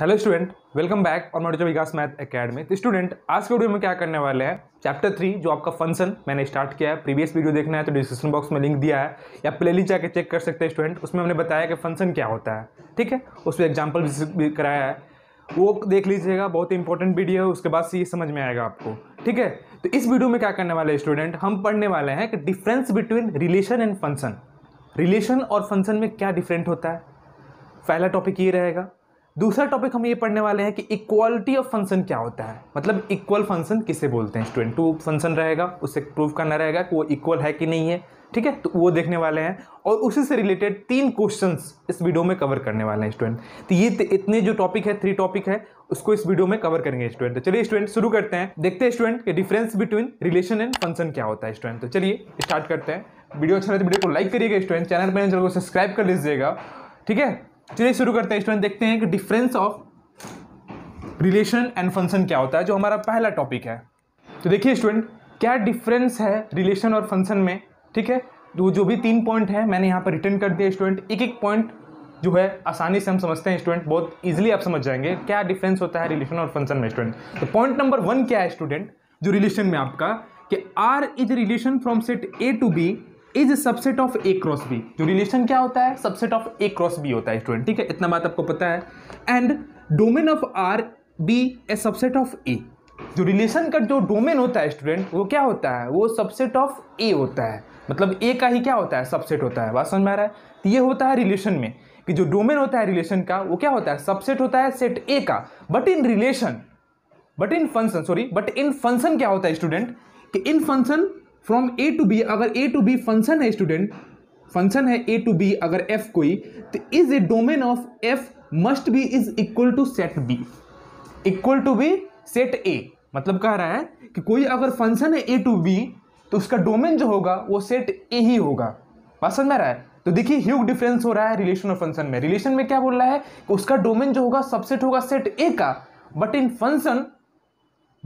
hello student welcome back और मैं Vikas math academy तो स्टूडेंट आज के वीडियो में क्या करने वाले हैं चैप्टर थ्री जो आपका फंक्शन मैंने स्टार्ट किया है प्रीवियस वीडियो देखना है तो डिस्क्रिप्शन बॉक्स में लिंक दिया है या प्लेलिस्ट जाकर चेक कर सकते हैं स्टूडेंट उसमें हमने बताया कि फंक्शन क्या होता है ठीक है उसमें एग्जाम्पल भी कराया है वो देख लीजिएगा बहुत इंपॉर्टेंट वीडियो है उसके बाद से ये समझ में आएगा आपको ठीक है तो इस वीडियो में क्या करने वाले स्टूडेंट हम पढ़ने वाले हैं कि difference between relation and function relation और फंक्शन में क्या डिफरेंट होता है पहला टॉपिक ये रहेगा दूसरा टॉपिक हम ये पढ़ने वाले हैं कि इक्वालिटी ऑफ फंक्शन क्या होता है मतलब इक्वल फंक्शन किसे बोलते हैं स्टूडेंट टू फंक्शन रहेगा उससे प्रूव करना रहेगा कि वो इक्वल है कि नहीं है ठीक है तो वो देखने वाले हैं और उसी से रिलेटेड तीन क्वेश्चंस इस वीडियो में कवर करने वाले हैं स्टूडेंट तो ये इतने जो टॉपिक है थ्री टॉपिक है उसको इस वीडियो में कवर करेंगे स्टूडेंट तो चलिए स्टूडेंट शुरू करते हैं देखते हैं स्टूडेंट के difference between relation and function क्या होता है स्टूडेंट तो चलिए स्टार्ट करते हैं वीडियो अच्छा लगे तो वीडियो को लाइक करिएगा स्टूडेंट चैनल पर को सब्सक्राइब कर लीजिएगा ठीक है तो चलिए शुरू करते हैं स्टूडेंट देखते हैं कि difference of relation and function क्या होता है जो हमारा पहला टॉपिक है तो देखिए स्टूडेंट क्या डिफरेंस है रिलेशन और फंक्शन में ठीक है जो तो जो भी तीन पॉइंट है मैंने यहाँ पर रिटर्न कर दिया स्टूडेंट एक एक पॉइंट जो है आसानी से हम समझते हैं स्टूडेंट बहुत ईजिली आप समझ जाएंगे क्या डिफरेंस होता है रिलेशन और फंक्शन में स्टूडेंट तो पॉइंट नंबर वन क्या है स्टूडेंट जो रिलेशन में आपका कि R is relation from set A to B is subset of A cross B जो रिलेशन क्या होता है subset of A cross B होता है स्टूडेंट ठीक है इतना बात आपको पता है and domain of R B A subset of A जो रिलेशन का जो डोमेन होता है स्टूडेंट वो क्या होता है वो सबसेट ऑफ ए होता है मतलब ए का ही क्या होता है सबसेट होता है बात समझ में आ रहा है तो ये होता है रिलेशन में कि जो डोमेन होता है रिलेशन का वो क्या होता है सबसेट होता है सेट ए का but in relation but in function sorry but in function क्या होता है स्टूडेंट कि in function from A to B अगर ए टू बी फंक्शन है स्टूडेंट फंक्शन है ए टू बी अगर एफ कोई तो is A domain of F must be is equal to set B equal to B set A मतलब कह रहा है कि कोई अगर फंक्शन है ए टू बी तो उसका डोमेन जो होगा वो सेट ए ही होगा बात समझ में आ रहा है तो देखिए ह्यूग डिफरेंस हो रहा है रिलेशन और फंक्शन में रिलेशन में क्या बोल रहा है कि उसका डोमेन जो होगा सबसेट होगा सेट ए का but in function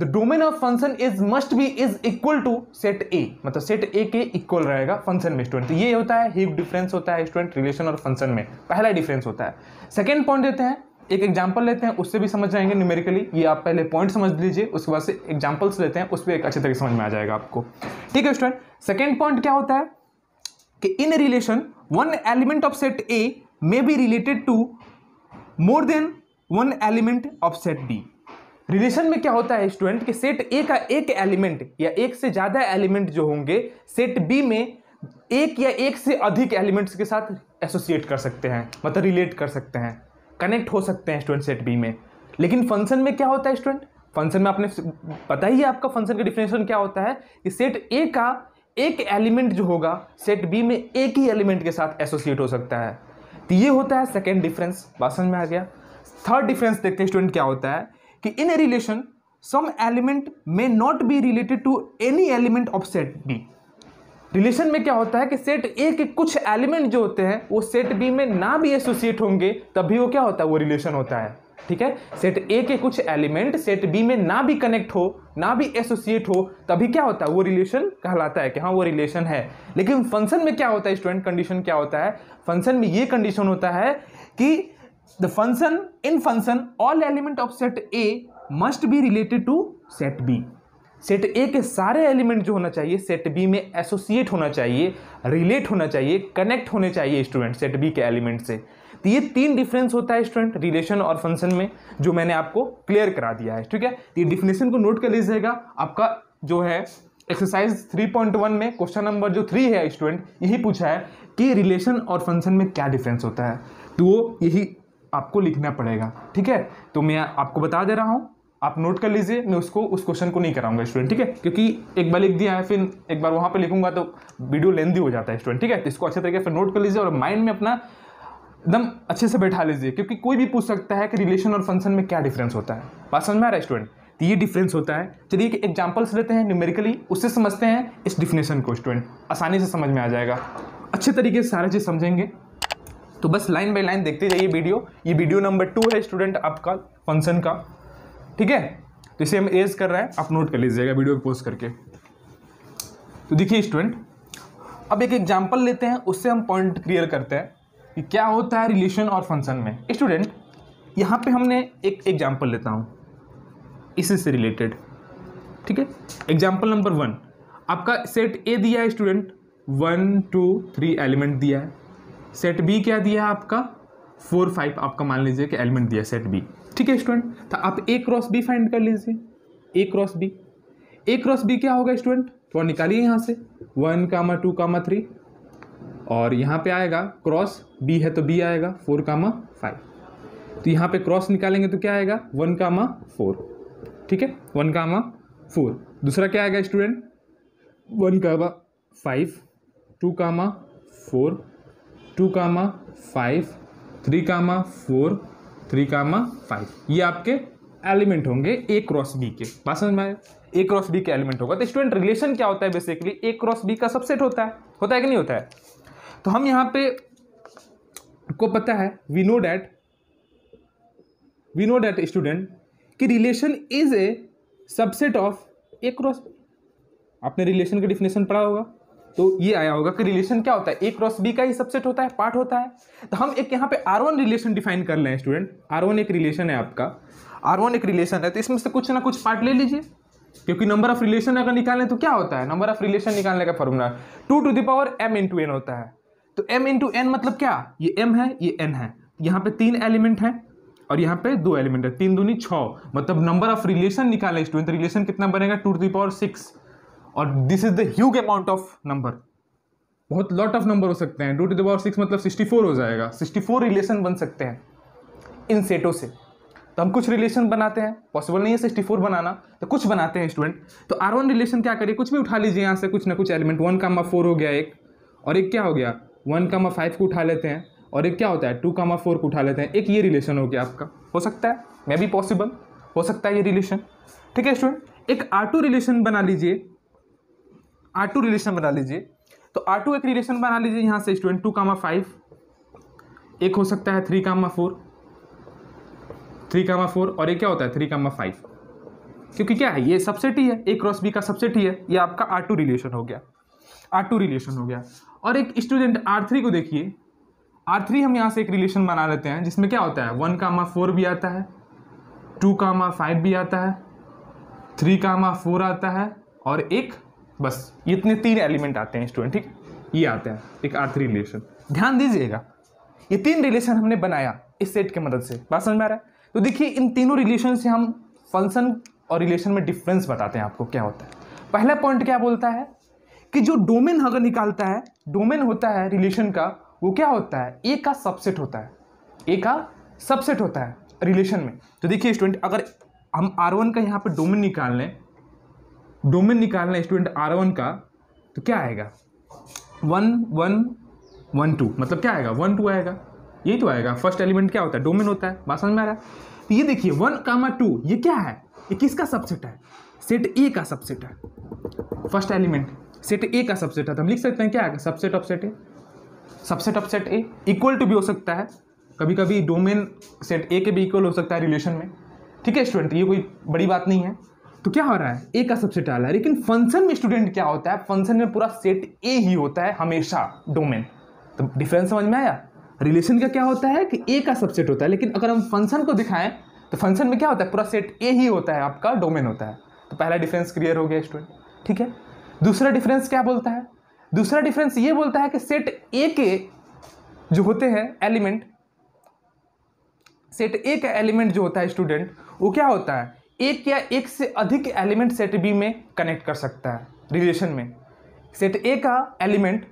the domain of function is must be is equal to set A मतलब सेट ए के इक्वल रहेगा फंक्शन में स्टूडेंट तो ये होता है ही डिफरेंस होता है स्टूडेंट रिलेशन और फंक्शन में पहला डिफरेंस होता है सेकेंड पॉइंट देते हैं एक एग्जाम्पल लेते हैं उससे भी समझ जाएंगे न्यूमेरिकली ये आप पहले पॉइंट समझ लीजिए उसके बाद से एग्जाम्पल्स लेते हैं उस पर एक अच्छे तरीके समझ में आ जाएगा आपको ठीक है स्टूडेंट सेकेंड पॉइंट क्या होता है कि in relation one element of set A may be related to more than one element of set B relation में क्या होता है स्टूडेंट कि सेट ए का एक एलिमेंट या एक से ज़्यादा एलिमेंट जो होंगे सेट बी में एक या एक से अधिक एलिमेंट्स के साथ एसोसिएट कर सकते हैं मतलब रिलेट कर सकते हैं कनेक्ट हो सकते हैं स्टूडेंट सेट बी में लेकिन फंक्शन में क्या होता है स्टूडेंट फंक्शन में आपने पता ही है आपका फंक्शन का डिफिनेशन क्या होता है कि सेट ए का एक एलिमेंट जो होगा सेट बी में एक ही एलिमेंट के साथ एसोसिएट हो सकता है तो ये होता है सेकेंड डिफरेंस वासन में आ गया थर्ड डिफरेंस देखते हैं स्टूडेंट क्या होता है कि in a relation some element may not be related to any element of set B relation में क्या होता है कि सेट ए के कुछ एलिमेंट जो होते हैं वो सेट बी में ना भी एसोसिएट होंगे तभी वो क्या होता है वो रिलेशन होता है ठीक है सेट ए के कुछ एलिमेंट सेट बी में ना भी कनेक्ट हो ना भी एसोसिएट हो तभी क्या होता है वो रिलेशन कहलाता है कि हाँ वो रिलेशन है लेकिन फंक्शन में क्या होता है स्टूडेंट कंडीशन क्या होता है फंक्शन में ये कंडीशन होता है कि the function in function all element of set a must be related to set b set A के सारे एलिमेंट जो होना चाहिए सेट बी में एसोसिएट होना चाहिए रिलेट होना चाहिए कनेक्ट होने चाहिए स्टूडेंट सेट बी के एलिमेंट से तो ये तीन डिफरेंस होता है स्टूडेंट रिलेशन और फंक्शन में जो मैंने आपको क्लियर करा दिया है ठीक है तो ये डिफिनेशन को नोट कर लीजिएगा आपका जो है एक्सरसाइज 3.1 में क्वेश्चन नंबर जो थ्री है स्टूडेंट यही पूछा है कि रिलेशन और फंक्शन में क्या डिफरेंस होता है तो वो यही आपको लिखना पड़ेगा ठीक है तो मैं आपको बता दे रहा हूँ आप नोट कर लीजिए मैं उसको उस क्वेश्चन को नहीं कराऊंगा स्टूडेंट ठीक है क्योंकि एक बार लिख दिया है फिर एक बार वहाँ पर लिखूंगा तो वीडियो लेंदी हो जाता है स्टूडेंट ठीक है तो इसको अच्छे तरीके से नोट कर लीजिए और माइंड में अपना एकदम अच्छे से बैठा लीजिए क्योंकि कोई भी पूछ सकता है कि रिलेशन और फंक्शन में क्या डिफरेंस होता है बात समझ में आ रहा है स्टूडेंट तो ये डिफरेंस होता है चलिए एक एग्जाम्पल्स लेते हैं न्यूमेरिकली उससे समझते हैं इस डिफिनेशन को स्टूडेंट आसानी से समझ में आ जाएगा अच्छे तरीके से सारा चीज़ समझेंगे तो बस लाइन बाई लाइन देखते जाइए वीडियो ये वीडियो नंबर टू है स्टूडेंट आपका फंक्शन का ठीक है तो इसे हम एज कर रहे हैं आप नोट कर लीजिएगा वीडियो पोस्ट करके तो देखिए स्टूडेंट अब एक एग्जाम्पल लेते हैं उससे हम पॉइंट क्लियर करते हैं कि क्या होता है रिलेशन और फंक्शन में स्टूडेंट यहाँ पे हमने एक एग्जाम्पल लेता हूँ इसी से रिलेटेड ठीक है एग्जाम्पल नंबर वन आपका सेट ए दिया है student one two three element दिया है सेट बी क्या दिया आपका फोर फाइव आपका मान लीजिए कि एलिमेंट दिया सेट बी ठीक है स्टूडेंट तो आप ए क्रॉस बी फाइंड कर लीजिए A cross B A cross B क्या होगा स्टूडेंट थोड़ा तो निकालिए यहाँ से one comma two comma three और यहाँ पे आएगा क्रॉस बी है तो बी आएगा फोर कामा फाइव तो यहाँ पे क्रॉस निकालेंगे तो क्या आएगा वन कामा फोर ठीक है वन कामा फोर दूसरा क्या आएगा student one comma five two comma four two comma five three comma four three comma five ये आपके एलिमेंट होंगे ए क्रॉस बी के बात समझ में ए क्रॉस बी के एलिमेंट होगा तो स्टूडेंट रिलेशन क्या होता है बेसिकली ए क्रॉस बी का सबसेट होता है होता है कि नहीं होता है तो हम यहाँ पे को पता है we know that we know that student कि relation is a subset of A cross आपने रिलेशन का डिफिनेशन पढ़ा होगा तो ये आया होगा कि रिलेशन क्या होता है ए क्रॉस बी का ही सबसेट होता है पार्ट होता है तो हम एक यहाँ पे आर वन रिलेशन डिफाइन कर लें स्टूडेंट आर वन एक रिलेशन है आपका आर वन एक रिलेशन है तो इसमें से कुछ ना कुछ पार्ट ले लीजिए क्योंकि नंबर ऑफ रिलेशन अगर निकालें तो क्या होता है नंबर ऑफ रिलेशन निकालने का formula two to the power M into N होता है तो एम इंटू एन मतलब क्या ये एम है ये एन है यहाँ पे तीन एलिमेंट है और यहाँ पे दो एलिमेंट है तीन दूनी छ मतलब नंबर ऑफ रिलेशन निकालें स्टूडेंट रिलेशन कितना बनेगा टू टू दावर सिक्स और this is the huge amount of number बहुत लॉट ऑफ नंबर हो सकते हैं टू टू दावर सिक्स मतलब सिक्सटी फोर हो जाएगा सिक्सटी फोर रिलेशन बन सकते हैं इन सेटों से तो हम कुछ रिलेशन बनाते हैं पॉसिबल नहीं है सिक्सटी फोर बनाना तो कुछ बनाते हैं स्टूडेंट तो आर वन रिलेशन क्या करिए कुछ भी उठा लीजिए यहाँ से कुछ ना कुछ एलिमेंट वन कामा फोर हो गया एक और एक क्या हो गया वन कामा फाइव को उठा लेते हैं और एक क्या होता है टू कामा फोर को उठा लेते हैं एक ये रिलेशन हो गया आपका हो सकता है मे बी पॉसिबल हो सकता है ये रिलेशन ठीक है स्टूडेंट एक आर टू रिलेशन बना लीजिए आर टू रिलेशन बना लीजिए तो आर टू एक रिलेशन बना लीजिए यहाँ से स्टूडेंट टू कामा फाइव एक हो सकता है three comma four three comma four और एक क्या होता है थ्री कामा फाइव क्योंकि क्या है ये सबसेट ही है ए क्रॉस बी का सबसेट ही है ये आपका आर टू रिलेशन हो गया आर टू रिलेशन हो गया और एक स्टूडेंट आर थ्री को देखिए आर थ्री हम यहाँ से एक रिलेशन बना लेते हैं जिसमें क्या होता है वन कामा फोर भी आता है टू कामा फाइव भी आता है थ्री कामा फोर आता है और एक बस इतने तीन एलिमेंट आते हैं स्टूडेंट ठीक ये आते हैं एक आर थ्री रिलेशन ध्यान दीजिएगा ये तीन रिलेशन हमने बनाया इस सेट की मदद से बात समझ में आ रहा है तो देखिए इन तीनों रिलेशन से हम फंक्शन और रिलेशन में डिफरेंस बताते हैं आपको क्या होता है पहला पॉइंट क्या बोलता है कि जो डोमेन अगर निकालता है डोमेन होता है रिलेशन का वो क्या होता है ए का सबसेट होता है ए का सबसेट होता है रिलेशन में तो देखिए स्टूडेंट अगर हम आर वन का यहाँ पर डोमेन निकाल लें डोमेन निकालना है स्टूडेंट आर वन का तो क्या आएगा वन वन वन टू मतलब क्या आएगा वन टू आएगा यही तो आएगा फर्स्ट एलिमेंट क्या होता है डोमेन होता है बात समझ में आ रहा है तो ये देखिए वन कामा टू ये क्या है ये किसका सबसेट है सेट ए का सबसेट है फर्स्ट एलिमेंट सेट ए का सबसेट है तो हम लिख सकते हैं क्या आएगा subset of set A subset of set A equal to भी हो सकता है कभी कभी डोमेन सेट ए के भी इक्वल हो सकता है रिलेशन में ठीक है स्टूडेंट ये कोई बड़ी बात नहीं है तो क्या हो रहा है ए का सबसेट आ रहा है लेकिन फंक्शन में स्टूडेंट क्या होता है फंक्शन में पूरा सेट ए ही होता है हमेशा डोमेन तो डिफरेंस समझ में आया रिलेशन का क्या होता है कि ए का सबसेट होता है लेकिन अगर हम फंक्शन को दिखाएं तो फंक्शन में क्या होता है पूरा सेट ए ही होता है आपका डोमेन होता है तो पहला डिफरेंस क्लियर हो गया स्टूडेंट ठीक है दूसरा डिफरेंस क्या बोलता है दूसरा डिफरेंस ये बोलता है कि सेट ए के जो होते हैं एलिमेंट सेट ए का एलिमेंट जो होता है स्टूडेंट वो क्या होता है एक या एक से अधिक एलिमेंट सेट बी में कनेक्ट कर सकता है रिलेशन में सेट ए का एलिमेंट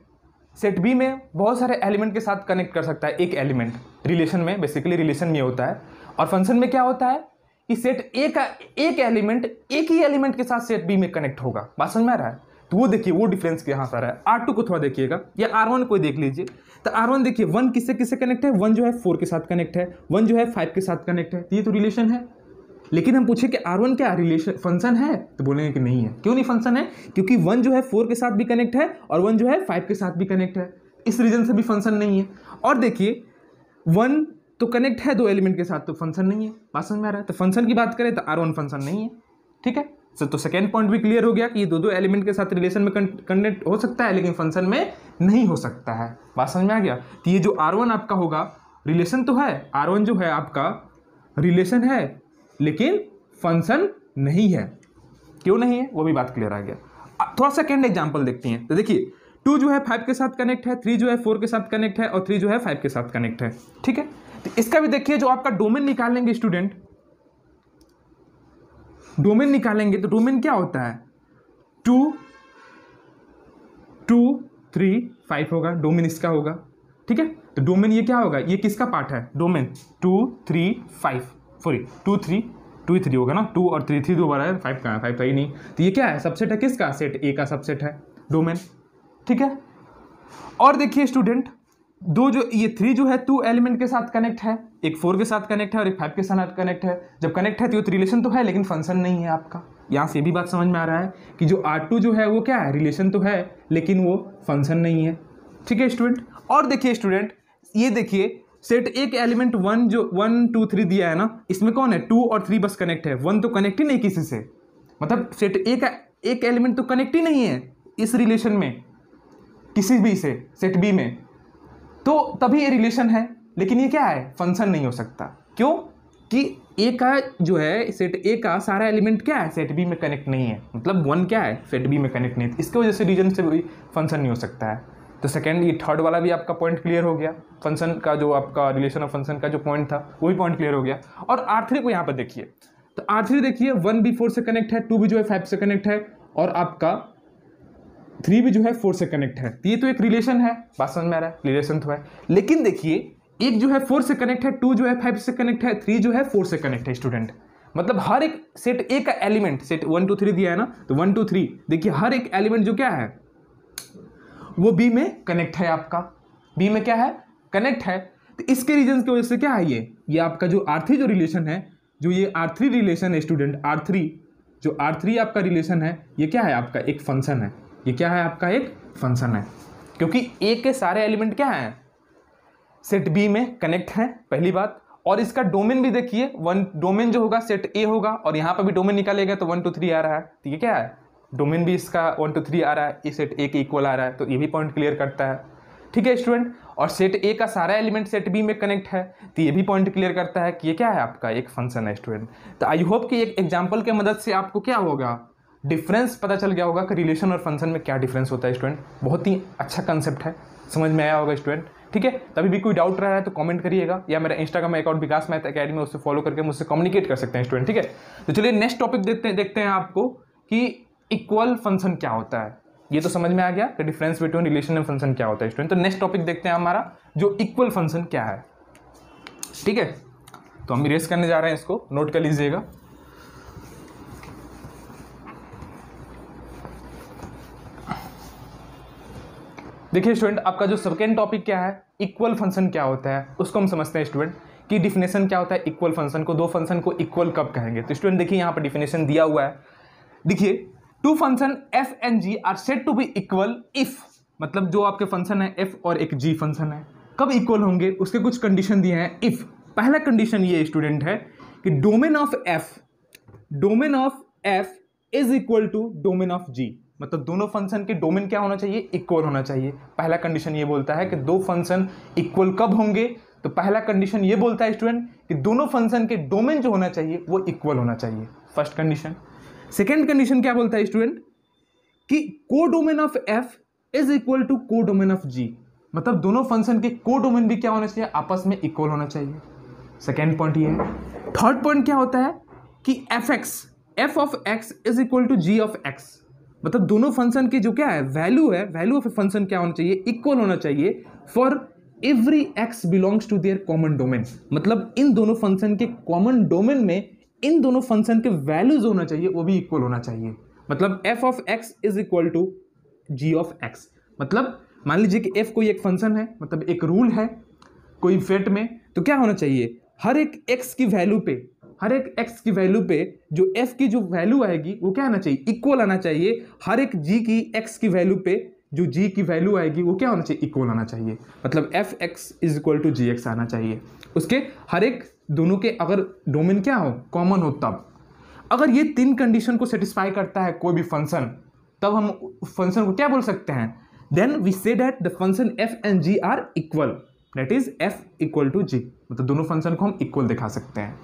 सेट बी में बहुत सारे एलिमेंट के साथ कनेक्ट कर सकता है एक एलिमेंट रिलेशन में बेसिकली रिलेशन में होता है और फंक्शन में क्या होता है कि सेट ए का एक एलिमेंट एक ही एलिमेंट के साथ सेट बी में कनेक्ट होगा बात समझ में आ रहा है तो वो देखिए वो डिफरेंस यहाँ पर है आर टू को थोड़ा देखिएगा या आर वन को देख लीजिए तो आर वन देखिए वन किससे किससे कनेक्ट है वन जो है फोर के साथ कनेक्ट है वन जो है फाइव के साथ कनेक्ट है तो ये तो रिलेशन है लेकिन हम पूछे कि आर वन क्या रिलेशन फंक्शन है तो बोलेंगे कि नहीं है क्यों नहीं फंक्शन है क्योंकि वन जो है फोर के साथ भी कनेक्ट है और वन जो है फाइव के साथ भी कनेक्ट है इस रीजन से भी फंक्शन नहीं है और देखिए वन तो कनेक्ट है दो एलिमेंट के साथ तो फंक्शन नहीं है बात समझ में आ रहा है तो फंक्शन की बात करें तो आर वन फंक्शन नहीं है ठीक है सर तो सेकेंड पॉइंट भी क्लियर हो गया कि ये दो दो एलिमेंट के साथ रिलेशन में कनेक्ट हो सकता है लेकिन फंक्शन में नहीं हो सकता है बात समझ में आ गया तो ये जो आर वन आपका होगा रिलेशन तो है आर वन जो है आपका रिलेशन है लेकिन फंक्शन नहीं है क्यों नहीं है वो भी बात क्लियर आ गया थोड़ा सेकेंड एग्जाम्पल देखते हैं तो देखिए टू जो है फाइव के साथ कनेक्ट है थ्री जो है फोर के साथ कनेक्ट है और थ्री जो है फाइव के साथ कनेक्ट है ठीक है तो इसका भी देखिए जो आपका डोमेन निकालेंगे स्टूडेंट डोमेन निकालेंगे तो डोमेन क्या होता है टू टू थ्री फाइव होगा डोमेन इसका होगा ठीक है तो डोमेन ये क्या होगा ये किसका पार्ट है domain two three five sorry two three two three होगा ना टू और थ्री थ्री दोबारा है फाइव कहाँ फाइव था तो ही नहीं तो ये क्या है सबसेट है किसका सेट ए का सबसेट है डोमेन ठीक है और देखिए स्टूडेंट दो जो ये थ्री जो है टू एलिमेंट के साथ कनेक्ट है एक फोर के साथ कनेक्ट है और एक फाइव के साथ कनेक्ट है जब कनेक्ट है तो ये रिलेशन तो है लेकिन फंक्शन नहीं है आपका यहाँ से भी बात समझ में आ रहा है कि जो आर टू जो है वो क्या है रिलेशन तो है लेकिन वो फंक्शन नहीं है ठीक है स्टूडेंट और देखिए स्टूडेंट ये देखिए सेट एक एलिमेंट वन जो वन टू थ्री दिया है ना इसमें कौन है टू और थ्री बस कनेक्ट है वन तो कनेक्ट ही नहीं किसी से मतलब सेट एक एक एलिमेंट तो कनेक्ट ही नहीं है इस रिलेशन में किसी भी से सेट बी में तो तभी ये रिलेशन है लेकिन ये क्या है फंक्शन नहीं हो सकता क्यों कि ए का जो है सेट ए का सारा एलिमेंट क्या है सेट बी में कनेक्ट नहीं है मतलब वन क्या है सेट बी में कनेक्ट नहीं है इसके वजह से रीजन से फंक्शन नहीं हो सकता है तो सेकेंड ये थर्ड वाला भी आपका पॉइंट क्लियर हो गया फंक्शन का जो आपका रिलेशन ऑफ फंक्शन का जो पॉइंट था वो भी पॉइंट क्लियर हो गया और आर थ्री को यहाँ पर देखिए तो आर थ्री देखिए वन भी फोर से कनेक्ट है टू भी जो है फाइव से कनेक्ट है और आपका थ्री भी जो है फोर से कनेक्ट है तो ये तो एक रिलेशन है बात समझ में आ रहा है रिलेशन तो है लेकिन देखिए एक जो है फोर से कनेक्ट है टू जो है फाइव से कनेक्ट है थ्री जो है फोर से कनेक्ट है स्टूडेंट मतलब हर एक सेट ए का element set one two three दिया है ना तो वन टू थ्री देखिए हर एक एलिमेंट जो क्या है वो बी में कनेक्ट है आपका बी में क्या है कनेक्ट है तो इसके रीजन की वजह से क्या है ये ये आपका जो आर जो रिलेशन है जो ये आर रिलेशन है स्टूडेंट आर थ्री जो आर थ्री आपका रिलेशन है ये क्या है आपका एक फंक्शन है ये क्या है आपका एक फंक्शन है क्योंकि ए के सारे एलिमेंट क्या हैं सेट बी में कनेक्ट हैं पहली बात और इसका डोमेन भी देखिए वन डोमेन जो होगा सेट ए होगा और यहाँ पर भी डोमेन निकालेगा तो वन टू थ्री आ रहा है तो ये क्या है डोमेन भी इसका वन टू थ्री आ रहा है ये सेट ए के इक्वल आ रहा है तो ये भी पॉइंट क्लियर करता है ठीक है स्टूडेंट और सेट ए का सारा एलिमेंट सेट बी में कनेक्ट है तो ये भी पॉइंट क्लियर करता है कि ये क्या है आपका एक फंक्शन है स्टूडेंट तो आई होप कि एक एग्जाम्पल के मदद से आपको क्या होगा डिफरेंस पता चल गया होगा कि रिलेशन और फंक्शन में क्या डिफरेंस होता है स्टूडेंट बहुत ही अच्छा कंसेप्ट है समझ में आया होगा स्टूडेंट ठीक है तभी भी कोई डाउट रहा है तो कमेंट करिएगा या मेरा Instagram account Vikas Math Academy उससे फॉलो करके मुझसे कम्युनिकेट कर सकते हैं स्टूडेंट ठीक है तो चलिए नेक्स्ट टॉपिक देखते हैं देखते हैं आपको कि इक्वल फंक्शन क्या होता है ये तो समझ में आ गया कि difference between relation and function क्या होता है स्टूडेंट तो नेक्स्ट टॉपिक देखते हैं हमारा जो इक्वल फंक्शन क्या है ठीक है तो हम इरेज करने जा रहे हैं इसको नोट कर लीजिएगा देखिए स्टूडेंट आपका जो सेकेंड टॉपिक क्या है इक्वल फंक्शन क्या होता है उसको हम समझते हैं स्टूडेंट कि डिफिनेशन क्या होता है इक्वल फंक्शन को दो फंक्शन को इक्वल कब कहेंगे तो स्टूडेंट देखिए यहाँ पर डिफिनेशन दिया हुआ है देखिए two function F and ji are set to be equal if मतलब जो आपके फंक्शन है एफ और एक जी फंक्शन है कब इक्वल होंगे उसके कुछ कंडीशन दिए हैं इफ पहला कंडीशन ये स्टूडेंट है कि domain of F domain of F is equal to domain of G मतलब दोनों फंक्शन के डोमेन क्या होना चाहिए इक्वल होना चाहिए पहला कंडीशन ये बोलता है कि दो फंक्शन इक्वल कब होंगे तो पहला कंडीशन ये बोलता है स्टूडेंट कि दोनों फंक्शन के डोमेन जो होना चाहिए वो इक्वल होना चाहिए फर्स्ट कंडीशन सेकेंड कंडीशन क्या बोलता है स्टूडेंट कि codomain of F is equal to codomain of G मतलब दोनों फंक्शन के को डोमेन भी क्या होने चाहिए आपस में इक्वल होना चाहिए सेकेंड पॉइंट ये है थर्ड पॉइंट क्या होता है कि F X F of X is equal to G of X मतलब दोनों फंक्शन की जो क्या है वैल्यू है वैल्यू ऑफ ए फंक्शन क्या होना चाहिए इक्वल होना चाहिए for every X belongs to their common domain मतलब इन दोनों फंक्शन के कॉमन डोमेन में इन दोनों फंक्शन के वैल्यूज होना चाहिए वो भी इक्वल होना चाहिए मतलब F of X is equal to G of X मतलब मान लीजिए कि एफ कोई एक फंक्शन है मतलब एक रूल है कोई फेट में तो क्या होना चाहिए हर एक एक्स की वैल्यू पे हर एक एक्स की वैल्यू पे जो एफ की जो वैल्यू आएगी वो क्या आना चाहिए इक्वल आना चाहिए हर एक जी की एक्स की वैल्यू पे जो जी की वैल्यू आएगी वो क्या होना चाहिए इक्वल आना चाहिए मतलब F X is equal to G X आना चाहिए उसके हर एक दोनों के अगर डोमेन क्या हो कॉमन हो तब अगर ये तीन कंडीशन को सेटिस्फाई करता है कोई भी फंक्शन तब हम फंक्शन को क्या बोल सकते हैं then we say that the function F and ji are equal that is F equal to G मतलब दोनों फंक्शन को हम इक्वल दिखा सकते हैं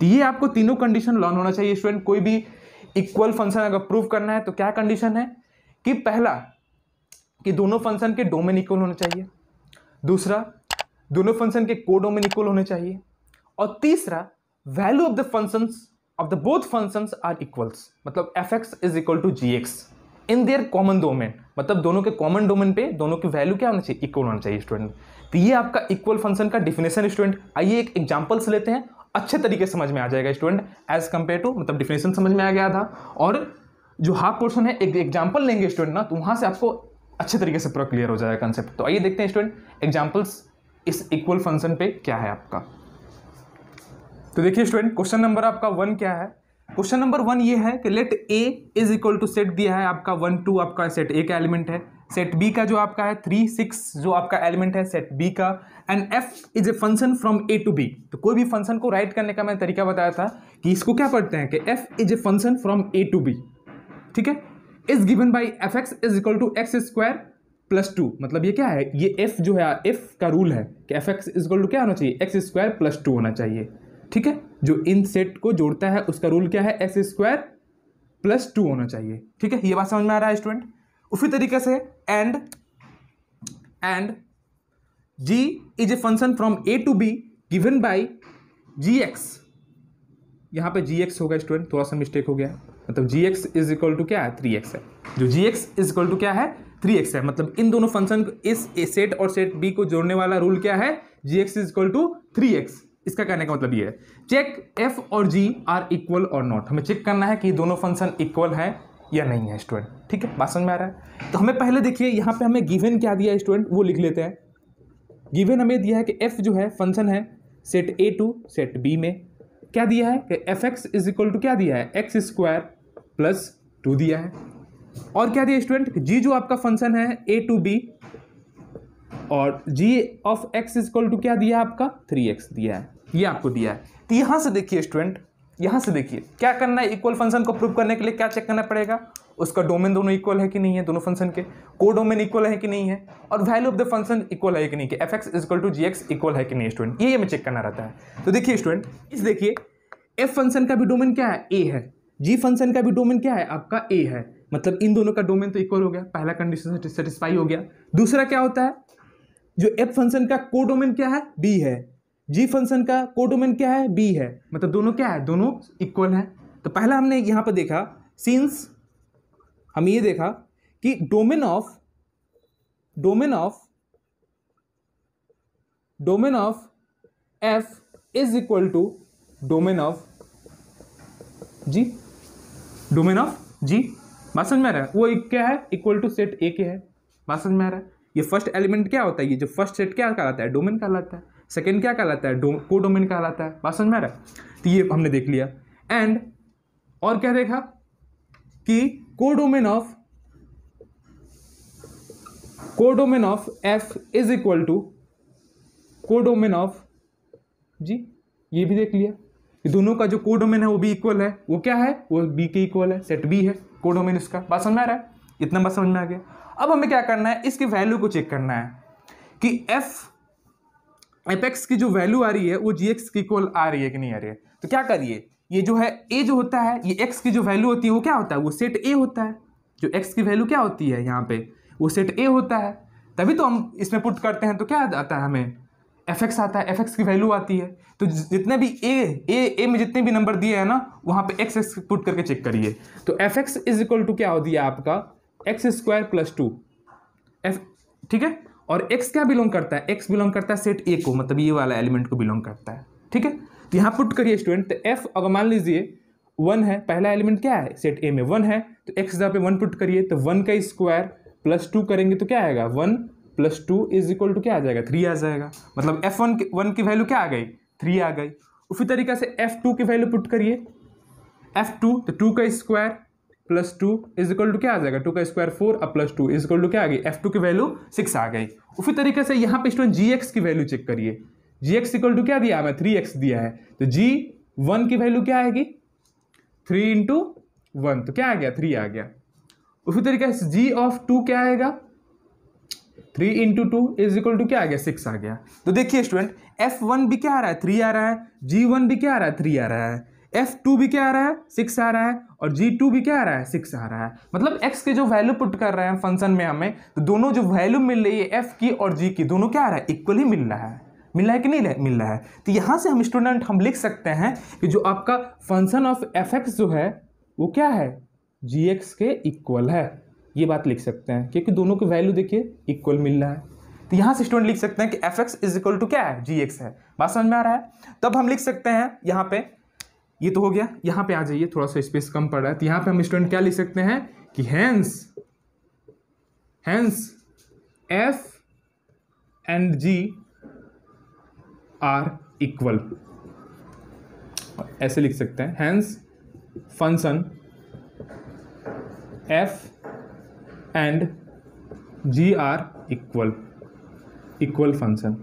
तो ये आपको तीनों कंडीशन लर्न होना चाहिए स्टूडेंट कोई भी इक्वल फंक्शन अगर प्रूव करना है तो क्या कंडीशन है कि पहला कि दोनों फंक्शन के डोमेन इक्वल होने चाहिए दूसरा दोनों फंक्शन के को डोमेन इक्वल होने चाहिए और तीसरा value of the function of the both function are equals मतलब F X is equal to G X in their common domain मतलब दोनों के कॉमन डोमेन पे दोनों की वैल्यू क्या होना चाहिए इक्वल होना चाहिए स्टूडेंट तो ये आपका इक्वल फंक्शन का डिफिनेशन स्टूडेंट आइए एक एग्जाम्पल्स लेते हैं अच्छे तरीके से समझ में आ जाएगा स्टूडेंट एज कम्पेयर टू मतलब डिफिनेशन समझ में आ गया था और जो हाफ क्वेश्चन है एक एग्जाम्पल लेंगे स्टूडेंट ना तो वहाँ से आपको अच्छे तरीके से पूरा क्लियर हो जाएगा कंसेप्ट तो आइए देखते हैं स्टूडेंट एग्जाम्पल्स इस इक्वल फंक्शन पे क्या है आपका तो देखिए स्टूडेंट क्वेश्चन नंबर आपका वन क्या है क्वेश्चन नंबर वन ये है कि let A is equal to set दिया है आपका वन टू आपका सेट ए का एलिमेंट है सेट बी का जो आपका है थ्री सिक्स जो आपका एलिमेंट है सेट बी का and F is a function from A to B तो कोई भी फंक्शन को राइट करने का मैंने तरीका बताया था कि इसको क्या पढ़ते हैं कि F is a function from A to B ठीक है is given by F X is equal to X square plus two मतलब ये क्या है ये एफ जो है एफ का रूल है कि F X is equal to क्या होना चाहिए एक्स स्क्वायर प्लस टू होना चाहिए ठीक है जो इन सेट को जोड़ता है उसका रूल क्या है एस स्क्वायर प्लस टू होना चाहिए ठीक है ये बात समझ में आ रहा है स्टूडेंट उसी तरीके से and and G is a function from A to B given by G X यहां पर जी एक्स होगा स्टूडेंट थोड़ा सा मिस्टेक हो गया मतलब G X is equal to क्या है थ्री एक्स है जो G X is equal to क्या है थ्री एक्स है मतलब इन दोनों फंक्शन इस सेट और सेट बी को जोड़ने वाला रूल क्या है G X is equal to three X इसका कहने का मतलब ये है चेक एफ और जी आर इक्वल और नॉट हमें चेक करना है कि दोनों फंक्शन इक्वल है या नहीं है स्टूडेंट ठीक है बात समझ में आ रहा है तो हमें पहले देखिए यहाँ पे हमें गिवन क्या दिया है स्टूडेंट वो लिख लेते हैं गिवन हमें दिया है कि एफ जो है फंक्शन है set A to set B में क्या दिया है कि F X is equal to क्या दिया है एक्स स्क्वायर प्लस टू दिया है और क्या दिया स्टूडेंट जी जो आपका फंक्शन है ए टू बी और G of X is equal to क्या दिया है आपका थ्री एक्स दिया है ये आपको दिया है तो यहाँ से देखिए स्टूडेंट यहाँ से देखिए क्या करना है इक्वल फंक्शन को प्रूव करने के लिए क्या चेक करना पड़ेगा उसका डोमेन दोनों इक्वल है कि नहीं है दोनों फंक्शन के को डोमेन इक्वल है कि नहीं है और value of the function equal है कि नहीं कि F X equal to G X equal है कि नहीं स्टूडेंट ये हमें चेक करना रहता है तो देखिए स्टूडेंट इस देखिए एफ फंक्शन का भी डोमेन क्या है ए है जी फंक्शन का भी डोमेन क्या है आपका ए है मतलब इन दोनों का डोमेन तो इक्वल हो गया पहला कंडीशन सेटिस्फाई हो गया दूसरा क्या होता है जो एफ फंक्शन का को डोमेन क्या है बी है जी फंक्शन का कोडोमेन क्या है बी है मतलब दोनों क्या है दोनों इक्वल हैं तो पहला हमने यहाँ पर देखा सिंस हम ये देखा कि domain of domain of domain of F is equal to domain of G domain of G बात समझ में आ रहा है वो क्या है इक्वल टू सेट ए के है बात समझ में आ रहा है ये फर्स्ट एलिमेंट क्या होता है ये जो फर्स्ट सेट क्या कहलाता है डोमेन कहलाता है सेकेंड क्या कहलाता है को डोमेन कहलाता है बात समझ में आ रहा है तो ये हमने देख लिया एंड और क्या देखा कि codomain of codomain of F is equal to codomain of G ये भी देख लिया ये दोनों का जो कोडोमेन है वो भी इक्वल है वो क्या है वो बी के इक्वल है सेट बी है कोडोमेन इसका बात समझ में आ रहा है इतना बात समझ में आ गया अब हमें क्या करना है इसकी वैल्यू को चेक करना है कि एफ एपेक्स की जो वैल्यू आ रही है वो जी एक्स की इक्वल आ रही है कि नहीं आ रही है तो क्या करिए ये जो है ए जो होता है ये एक्स की जो वैल्यू होती है वो क्या होता है वो सेट ए होता है जो एक्स की वैल्यू क्या होती है यहाँ पे वो सेट ए होता है तभी तो हम इसमें पुट करते हैं तो क्या आता है हमें एफ एक्स आता है एफ एक्स की वैल्यू आती है तो जितने भी ए ए ए में जितने भी नंबर दिए हैं ना वहाँ पे एक्स एक्स पुट करके चेक करिए तो F X is equal to क्या हो दिया आपका X square plus two F ठीक है और एक्स क्या बिलोंग करता है एक्स बिलोंग करता है सेट ए को मतलब ये वाला एलिमेंट को बिलोंग करता है ठीक है तो यहाँ पुट करिए स्टूडेंट तो एफ अगर मान लीजिए वन है पहला एलिमेंट क्या है सेट ए में वन है तो एक्स जहाँ पे वन पुट करिए तो वन का स्क्वायर प्लस टू करेंगे तो क्या आएगा one plus two is equal to क्या आ जाएगा थ्री आ जाएगा मतलब एफ वन वन की वैल्यू क्या आ गई थ्री आ गई उसी तरीके से एफ टू की वैल्यू पुट करिए एफ टू तो टू का square plus two is equal to क्या आ जाएगा टू का स्क्वायर फोर और plus two is equal to क्या आ गई एफ टू की वैल्यू सिक्स आ गई उसी तरीके से यहाँ पे स्टूडेंट जी एक्स की वैल्यू चेक करिए जी एक्स इक्वल टू क्या दिया हमें थ्री एक्स दिया है तो जी वन की वैल्यू क्या आएगी थ्री इंटू वन तो क्या आ गया थ्री आ गया उसी तरीके से जी ऑफ टू क्या आएगा three into two is equal to क्या आ गया सिक्स आ गया तो देखिए स्टूडेंट एफ वन भी क्या आ रहा है थ्री आ रहा है जी वन भी क्या आ रहा है थ्री आ रहा है एफ टू भी क्या आ रहा है सिक्स आ रहा है और जी टू भी क्या आ रहा है सिक्स आ रहा है मतलब एक्स के जो वैल्यू पुट कर रहे हैं फंक्शन में हमें तो दोनों जो वैल्यू मिल रही है एफ की और जी की दोनों क्या आ रहा है इक्वली मिल रहा है मिल रहा है कि नहीं मिल रहा है तो यहाँ से हम स्टूडेंट हम लिख सकते हैं कि जो आपका फंक्शन ऑफ एफ एक्स जो है वो क्या है जी एक्स के इक्वल है ये बात लिख सकते हैं क्योंकि दोनों की वैल्यू देखिए इक्वल मिल रहा है तो यहाँ से स्टूडेंट लिख सकते हैं कि F X is equal to क्या है जी एक्स है बात समझ में आ रहा है तब हम लिख सकते हैं यहाँ पे ये तो हो गया यहां पे आ जाइए थोड़ा सा स्पेस कम पड़ रहा है तो यहां पे हम स्टूडेंट क्या लिख सकते हैं कि hence hence F and ji are equal ऐसे लिख सकते हैं hence function F and ji are equal equal function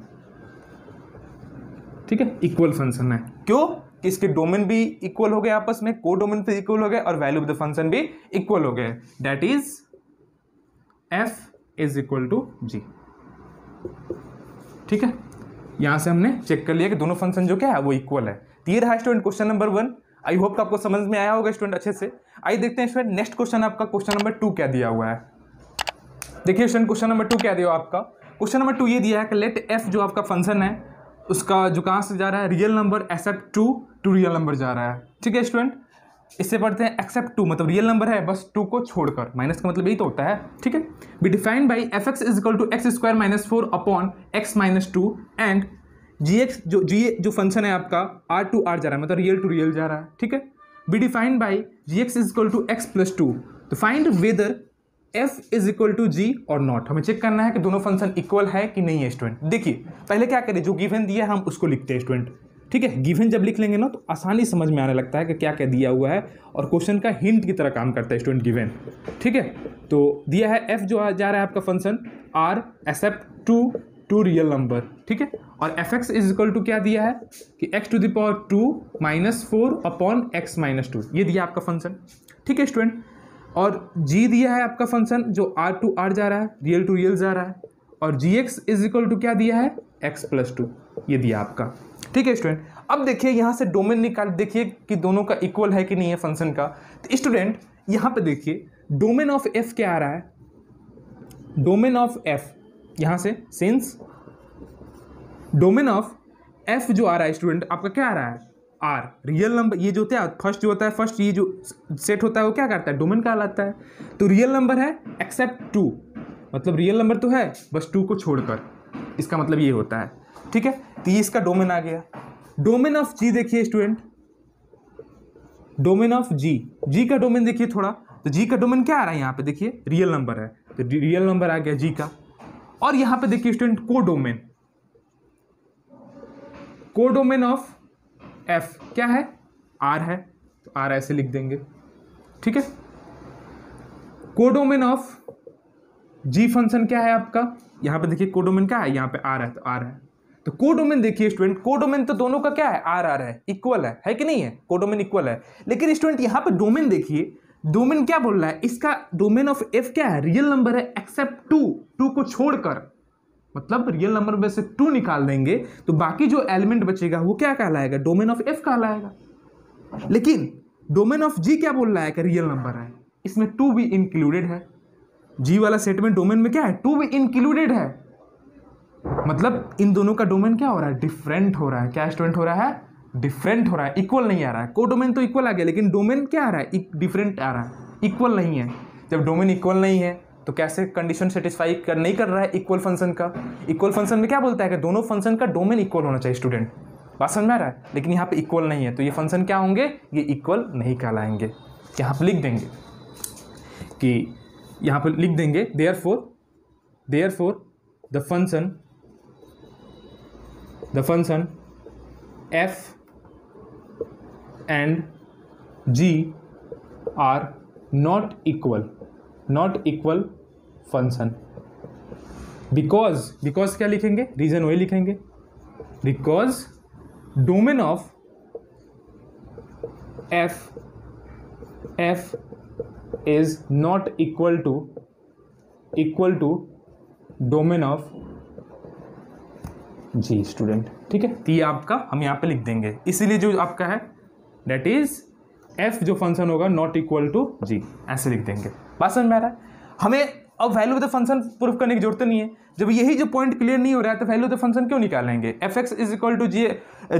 ठीक है इक्वल फंक्शन है क्यों कि इसके डोमेन भी इक्वल हो गए आपस में को डोमेन भी इक्वल हो गए और वैल्यू ऑफ द फंक्शन भी इक्वल हो गए that is F is equal to G ठीक है यहां से हमने चेक कर लिया कि दोनों फंक्शन जो क्या है वो इक्वल है तो ये रहा student question number one I hope आपको समझ में आया होगा स्टूडेंट अच्छे से आइए देखते हैं स्टूडेंट नेक्स्ट क्वेश्चन आपका क्वेश्चन नंबर टू क्या दिया हुआ है देखिए स्टूडेंट क्वेश्चन नंबर टू क्या दिया आपका क्वेश्चन नंबर टू ये दिया है कि लेट एफ जो आपका फंक्शन है उसका जो कहाँ से जा रहा है real number except two to real number जा रहा है ठीक है स्टूडेंट इससे पढ़ते हैं एक्सेप्ट टू मतलब रियल नंबर है बस टू को छोड़कर माइनस का मतलब यही तो होता है ठीक है be defined by F X is equal to X square minus four upon X minus two and G X जो जी जो फंक्शन है आपका आर टू आर जा रहा है मतलब रियल टू रियल जा रहा है ठीक है be defined by G X is equal to X plus two तो find whether f is equal to G और नॉट हमें चेक करना है कि दोनों फंक्शन इक्वल है कि नहीं है स्टूडेंट देखिए पहले क्या करें जो गिवन दिया है हम उसको लिखते हैं स्टूडेंट ठीक है गिवन जब लिख लेंगे ना तो आसानी समझ में आने लगता है कि क्या क्या दिया हुआ है और क्वेश्चन का हिंट की तरह काम करता है स्टूडेंट गिवन ठीक है तो दिया है एफ जो जा रहा है आपका function R except two to real number ठीक है और F X is equal to क्या दिया है कि X to the power two minus four upon X minus two ये दिया आपका फंक्शन ठीक है स्टूडेंट और g दिया है आपका फंक्शन जो r टू r जा रहा है रियल टू रियल जा रहा है और G X is equal to क्या दिया है x प्लस टू ये दिया आपका ठीक है स्टूडेंट अब देखिए यहाँ से डोमेन निकाल देखिए कि दोनों का इक्वल है कि नहीं है फंक्शन का तो स्टूडेंट यहाँ पे देखिए डोमेन ऑफ f क्या आ रहा है डोमेन ऑफ f यहाँ से सिंस डोमेन ऑफ f जो आ रहा है स्टूडेंट आपका क्या आ रहा है आर रियल नंबर ये जो होता है फर्स्ट जो होता है फर्स्ट ये जो सेट होता है वो क्या करता है डोमेन कहलाता है तो रियल नंबर है एक्सेप्ट टू मतलब रियल नंबर तो है बस टू को छोड़कर इसका मतलब ये होता है ठीक है तो ये इसका डोमेन आ गया डोमेन ऑफ जी देखिए student domain of G G का डोमेन देखिए थोड़ा तो जी का डोमेन क्या आ रहा है यहाँ पे देखिए रियल नंबर है तो रियल नंबर आ गया जी का और यहाँ पे देखिए स्टूडेंट को डोमेन को डोमेन ऑफ एफ क्या है आर है तो आर ऐसे लिख देंगे ठीक है कोडोमेन ऑफ जी फंक्शन क्या है आपका यहां पे देखिए कोडोमेन क्या है यहां पे आर है तो आर है तो कोडोमेन देखिए स्टूडेंट कोडोमेन तो दोनों का क्या है आर आर है इक्वल है है कि नहीं है कोडोमेन इक्वल है लेकिन स्टूडेंट यहाँ पे डोमेन देखिए डोमेन क्या बोल रहा है इसका डोमेन ऑफ एफ क्या है रियल नंबर है एक्सेप्ट टू टू को छोड़कर मतलब रियल नंबर में से टू निकाल देंगे तो बाकी जो एलिमेंट बचेगा वो क्या कहलाएगा डोमेन ऑफ एफ कहलाएगा लेकिन डोमेन ऑफ जी क्या बोल रहा है कि रियल नंबर है इसमें टू भी इंक्लूडेड है जी वाला सेट में डोमेन में क्या है टू भी इंक्लूडेड है मतलब इन दोनों का डोमेन क्या हो रहा है डिफरेंट हो रहा है क्या स्टूडेंट हो रहा है डिफरेंट हो रहा है इक्वल नहीं आ रहा है को डोमेन तो इक्वल आ गया लेकिन डोमेन क्या आ रहा है डिफरेंट आ रहा है इक्वल नहीं है जब डोमेन इक्वल नहीं है तो कैसे कंडीशन सेटिस्फाई कर नहीं कर रहा है इक्वल फंक्शन का इक्वल फंक्शन में क्या बोलता है कि दोनों फंक्शन का डोमेन इक्वल होना चाहिए स्टूडेंट बात समझ में आ रहा है लेकिन यहाँ पे इक्वल नहीं है तो ये फंक्शन क्या होंगे ये इक्वल नहीं कहलाएंगे यहाँ पर लिख देंगे कि यहाँ पर लिख देंगे therefore therefore the function the function F and ji are not equal not equal function because because क्या लिखेंगे रीजन वही लिखेंगे because domain of F F is not equal to equal to domain of G student ठीक है तो ये आपका हम यहां पे लिख देंगे इसीलिए जो आपका है डेट इज एफ जो फंक्शन होगा नॉट इक्वल टू जी ऐसे लिख देंगे बात समझ में आ रहा है हमें अब value of the function proof करने की जरूरत नहीं है जब यही जो पॉइंट क्लियर नहीं हो रहा है तो वैल्यू ऑफ द फंक्शन क्यों निकालेंगे F X is equal to G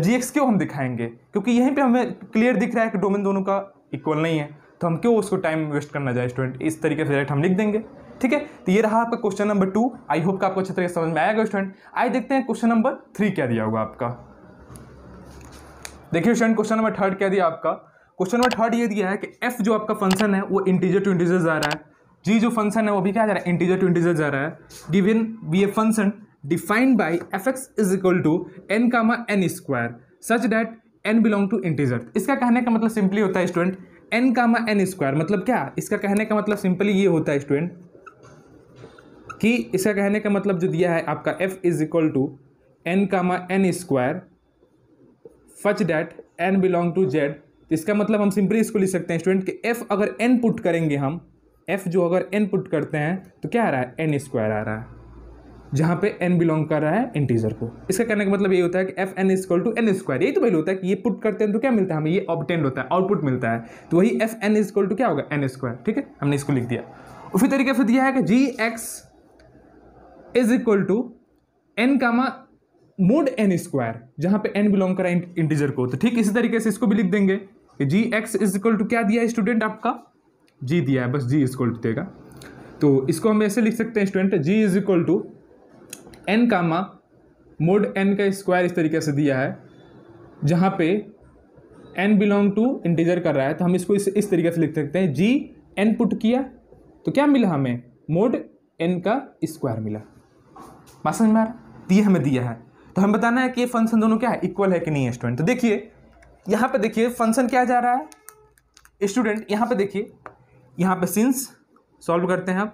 G X क्यों हम दिखाएंगे क्योंकि यहीं पे हमें क्लियर दिख रहा है कि डोमेन दोनों का इक्वल नहीं है तो हम क्यों उसको टाइम वेस्ट करना जाए स्टूडेंट इस तरीके से डायरेक्ट हम लिख देंगे ठीक है तो ये रहा आपका question number two I hope का आपको अच्छे तरीके से समझ में आएगा स्टूडेंट आइए देखते हैं क्वेश्चन नंबर थ्री क्या दिया होगा आपका देखिए स्टूडेंट क्वेश्चन नंबर थर्ड क्या दिया आपका क्वेश्चन नंबर थर्ड ये दिया है कि एफ जो आपका फंक्शन है वो इंटीजर टू इंटीजर जा रहा है जी जो फंक्शन है वो भी क्या जा रहा है इंटीजर टू इंटीजर जा रहा है given be a function defined by F X is equal to N comma N square such that N belong to integer इसका कहने का मतलब सिंपली होता है student N comma N square मतलब क्या इसका कहने का मतलब सिंपली ये होता है स्टूडेंट कि इसका कहने का मतलब जो दिया है आपका F is equal to N comma N square such that N belong to Z तो इसका मतलब हम सिंपली इसको लिख सकते हैं स्टूडेंट कि एफ अगर एन पुट करेंगे हम एफ जो अगर एन पुट करते हैं तो क्या आ रहा है एन स्क्वायर आ रहा है जहाँ पे एन बिलोंग कर रहा है इंटीजर को इसका कहने का मतलब ये होता है कि F N equal to N square यही तो पहले होता है कि ये पुट करते हैं तो क्या मिलता है हमें ये ऑप्टेंड होता है आउटपुट मिलता है तो वही एफ एन इक्वल टू क्या होगा एन स्क्वायर ठीक है हमने इसको लिख दिया उसी तरीके से दिया है कि G X is equal to N comma mod N square जहाँ पे एन बिलोंग कर रहा है इंटीजर को तो ठीक इसी तरीके से इसको भी लिख देंगे G X is equal to क्या दिया है स्टूडेंट आपका जी दिया है बस जी इज इक्वल टू देगा तो इसको हम ऐसे लिख सकते हैं student G is equal to N comma mod N का स्क्वायर इस तरीके से दिया है जहाँ पे एन बिलोंग टू इंटीजर कर रहा है तो हम इसको इस, इस तरीके से लिख सकते हैं जी एन पुट किया तो क्या मिला हमें मोड एन का स्क्वायर मिला बात समझ में आ रहा दिया तो हमें दिया है तो हमें बताना है कि ये फंक्शन दोनों क्या है इक्वल है कि नहीं है स्टूडेंट तो देखिए यहाँ पे देखिए फंक्शन क्या जा रहा है स्टूडेंट यहाँ पे देखिए यहाँ पे सिंस सॉल्व करते हैं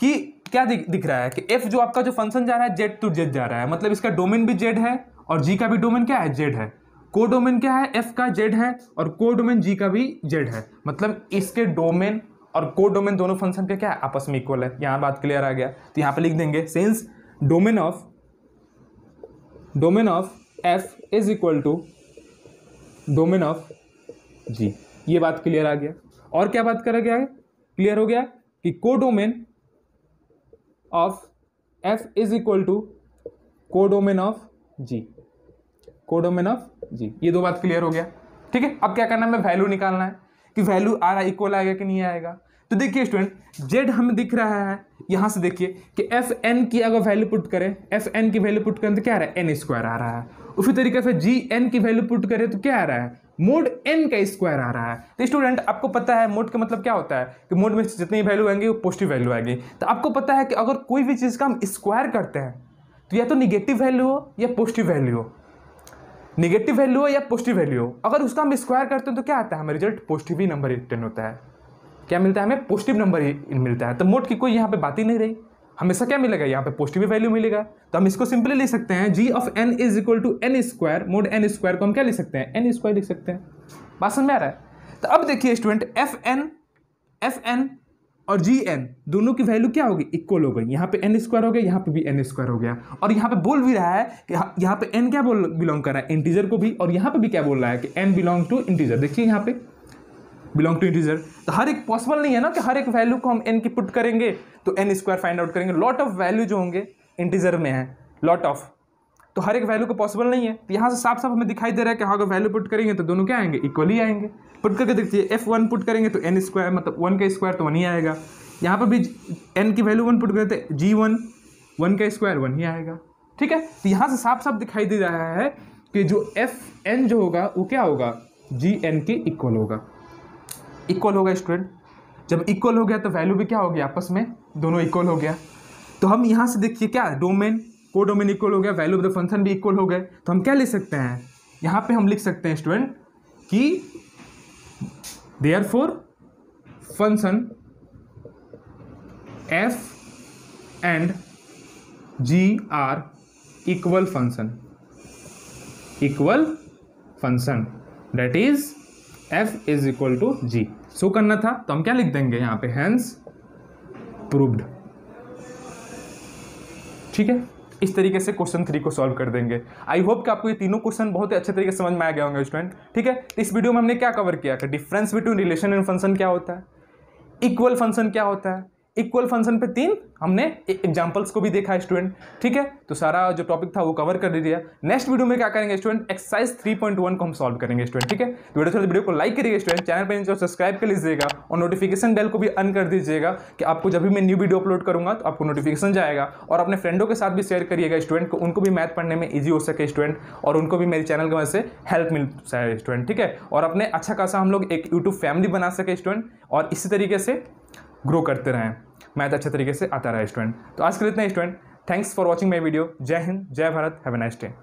कि क्या दिख, दिख रहा है कि एफ जो आपका जो फंक्शन जा रहा है जेड टू जेड जा रहा है मतलब इसका डोमेन भी जेड है और जी का भी डोमेन क्या है जेड है को डोमेन क्या है एफ का जेड है और को डोमेन जी का भी जेड है मतलब इसके डोमेन और को डोमेन दोनों फंक्शन के क्या है आपस में इक्वल है यहाँ बात क्लियर आ गया तो यहाँ पे लिख देंगे since domain of domain of F is equal to domain of G ये बात क्लियर आ गया और क्या बात करा गया है क्लियर हो गया कि codomain of F is equal to codomain of G codomain of G ये दो बात क्लियर हो गया ठीक है अब क्या करना है हमें वैल्यू निकालना है कि वैल्यू आ रहा इक्वल आएगा कि नहीं आएगा तो देखिए स्टूडेंट जेड हमें दिख रहा है यहाँ से देखिए कि एफ एन की अगर वैल्यू पुट करें एफ एन की वैल्यू पुट करें तो क्या आ रहा है एन स्क्वायर आ रहा है उसी तरीके से जी एन की वैल्यू पुट करें तो क्या आ रहा है मोड एन का स्क्वायर आ रहा है तो स्टूडेंट आपको पता है मोड का मतलब क्या होता है कि मोड में जितनी वैल्यू आएंगी वो पॉजिटिव वैल्यू आएगी तो आपको पता है कि अगर कोई भी चीज़ का हम स्क्वायर करते हैं तो या तो निगेटिव वैल्यू हो या पॉजिटिव वैल्यू हो निगेटिव वैल्यू हो या पॉजिटिव वैल्यू हो अगर उसका हम स्क्वायर करते हैं तो क्या आता है हमारा रिजल्ट पॉजिटिव ही नंबर रिटर्न होता है क्या मिलता है हमें पॉजिटिव नंबर ही मिलता है तो मोट की कोई यहाँ पे बात ही नहीं रही हमेशा क्या मिलेगा यहाँ पे पॉजिटिव वैल्यू मिलेगा तो हम इसको सिंपली लिख सकते हैं g of n is equal to N square mod N square को हम क्या लिख सकते हैं एन स्क्वायर लिख सकते हैं बात समझ में आ रहा है तो अब देखिए student f n f n और जी एन दोनों की वैल्यू क्या होगी इक्वल हो गई यहाँ पे एन स्क्वायर हो गया यहाँ पे भी एन स्क्वायर हो गया और यहाँ पे बोल भी रहा है कि यहाँ पे एन क्या बोल बिलोंग कर रहा है इंटीजर को भी और यहाँ पे भी क्या बोल रहा है कि एन बिलोंग टू इंटीजर देखिए यहाँ पे बिलोंग टू इंटीजर तो हर एक पॉसिबल नहीं है ना कि हर एक वैल्यू को हम एन की पुट करेंगे तो एन स्क्वायर फाइंड आउट करेंगे लॉट ऑफ वैल्यू जो होंगे इंटीजर में है लॉट ऑफ तो हर एक वैल्यू को पॉसिबल नहीं है तो यहाँ से साफ साफ हमें दिखाई दे रहा है कि हाँ अगर वैल्यू पुट करेंगे तो दोनों क्या आएंगे इक्वली आएंगे पुट करके देखिए एफ वन पुट करेंगे तो एन स्क्वायर मतलब वन का स्क्वायर तो वन ही आएगा यहाँ पर भी एन की वैल्यू वन पुट करते जी वन वन का स्क्वायर वन ही आएगा ठीक है तो यहाँ से साफ साफ दिखाई दे रहा है कि जो एफ एन जो होगा वो क्या होगा जी एन के इक्वल होगा इक्वल होगा स्टूडेंट जब इक्वल हो गया तो वैल्यू भी क्या हो गया आपस में दोनों इक्वल हो गया तो हम यहाँ से देखिए क्या डोमेन को डोमेन इक्वल हो गया वैल्यू ऑफ द फंक्शन भी इक्वल हो गए तो हम क्या लिख सकते हैं यहाँ पे हम लिख सकते हैं स्टूडेंट कि therefore function F and ji are equal function equal function that is F is equal to g so करना था तो हम क्या लिख देंगे यहां पे हैंस प्रूव्ड ठीक है इस तरीके से क्वेश्चन थ्री को सॉल्व कर देंगे आई होप कि आपको ये तीनों क्वेश्चन बहुत ही अच्छे तरीके से समझ में आ गया होंगे स्टूडेंट ठीक है इस वीडियो में हमने क्या कवर किया कि difference between relation and function क्या होता है इक्वल फंक्शन क्या होता है इक्वल फंक्शन पे तीन हमने एग्जाम्पल्स e- को भी देखा है स्टूडेंट ठीक है तो सारा जो टॉपिक था वो कवर कर दिया नेक्स्ट वीडियो में क्या करेंगे स्टूडेंट एक्सरसाइज 3.1 को हम सॉल्व करेंगे स्टूडेंट ठीक है तो वीडियो वीडियो को लाइक करिए स्टूडेंट चैनल पर सब्सक्राइब तो कर लीजिएगा और नोटिफिकेशन बेल को भी अन कर दीजिएगा कि आपको जब भी मैं न्यू वीडियो अपलोड करूँगा तो आपको नोटिफिकेशन जाएगा और अपने फ्रेंडों के साथ भी शेयर करिएगा स्टूडेंट को उनको भी मैथ पढ़ने में ईजी हो सके स्टूडेंट और उनको भी मेरे चैनल की वजह से हेल्प मिल सके स्टूडेंट ठीक है और अपने अच्छा खासा हम लोग एक यूट्यूब फैमिली बना सके स्टूडेंट और इसी तरीके से ग्रो करते रहें मैथ तो अच्छे तरीके से आता रहा स्टूडेंट तो आज के लिए इतना student thanks for watching my video जय हिंद जय Bharat have a nice day